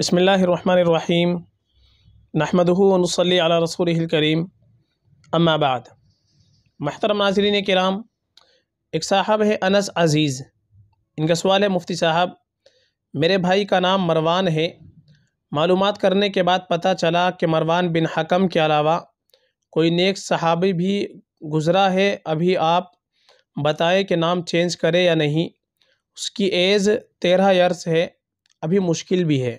बसमीम नहमदनसली रसूल करीम अम्माबाद महतरम नाजरीन कराम एक साहब है अनस अज़ीज़ इनका सवाल है मुफ्ती साहब मेरे भाई का नाम मरवान है मालूम करने के बाद पता चला कि मरवान बिन हकम के अलावा कोई नेक सहाबी भी गुज़रा है अभी आप बताएं कि नाम चेंज करें या नहीं उसकी एज़ तेरह यर्स है अभी मुश्किल भी है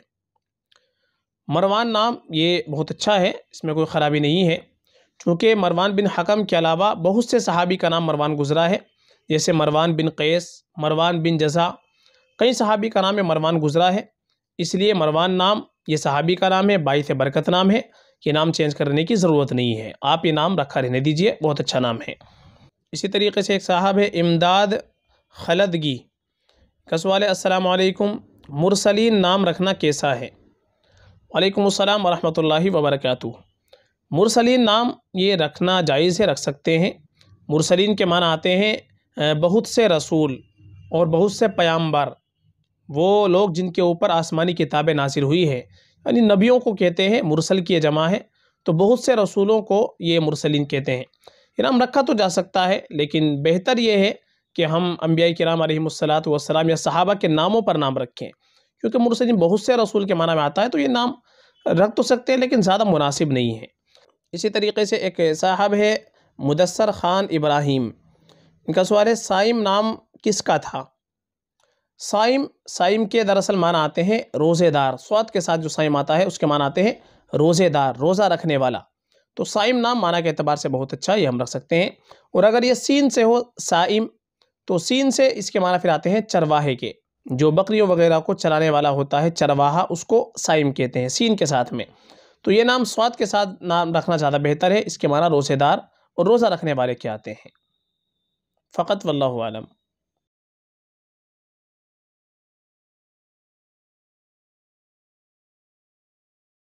मरवान नाम ये बहुत अच्छा है इसमें कोई ख़राबी नहीं है चूँकि मरवान बिन हकम के अलावा बहुत से सहाबी का नाम मरवान गुज़रा है जैसे मरवान बिन कैस मरवान बिन जजा कई सहाबी का नाम है मरवान गुज़रा है इसलिए मरवान नाम ये सहाबी का नाम है बाईस बरकत नाम है ये नाम चेंज करने की ज़रूरत नहीं है आप ये नाम रखा रहने दीजिए बहुत अच्छा नाम है इसी तरीके से एक साहब है इमदाद खलदगी कसवाल असलकुम मुरसलिन नाम रखना कैसा है वालेकुम वरहमतुल्लाहि वबरकू मुरसलिन नाम ये रखना जायज़ है रख सकते हैं मुरसलिन के माना आते हैं बहुत से रसूल और बहुत से पयाम्बर वो लोग जिनके ऊपर आसमानी किताबें नासिल हुई है यानी नबियों को कहते हैं मुरसल की जमा है तो बहुत से रसूलों को ये मुरसलिन कहते हैं ये नाम रखा तो जा सकता है लेकिन बेहतर ये है कि हम अम्बिया कराम वसलात वसलाम या सहाबा के नामों पर नाम रखें क्योंकि मुरसलीन बहुत से रसूल के माना में आता है तो ये नाम रख तो सकते हैं लेकिन ज़्यादा मुनासिब नहीं है इसी तरीके से एक साहब है मुदसर ख़ान इब्राहिम इनका सवाल है साइम नाम किसका था साइम साइम के दरअसल मान आते हैं रोज़ेदार स्वाद के साथ जो साइम आता है उसके मान आते हैं रोज़ेदार रोज़ा रखने वाला तो साइम नाम माना के अतबार से बहुत अच्छा ये हम रख सकते हैं और अगर ये सीन से हो साइम तो सीन से इसके माना फिर आते हैं चरवाहे के जो बकरियों वगैरह को चलाने वाला होता है चरवाहा उसको साइम कहते हैं सीन के साथ में तो ये नाम स्वाद के साथ नाम रखना ज़्यादा बेहतर है इसके माना रोज़ेदार और रोज़ा रखने वाले के आते हैं फ़कत वल्लम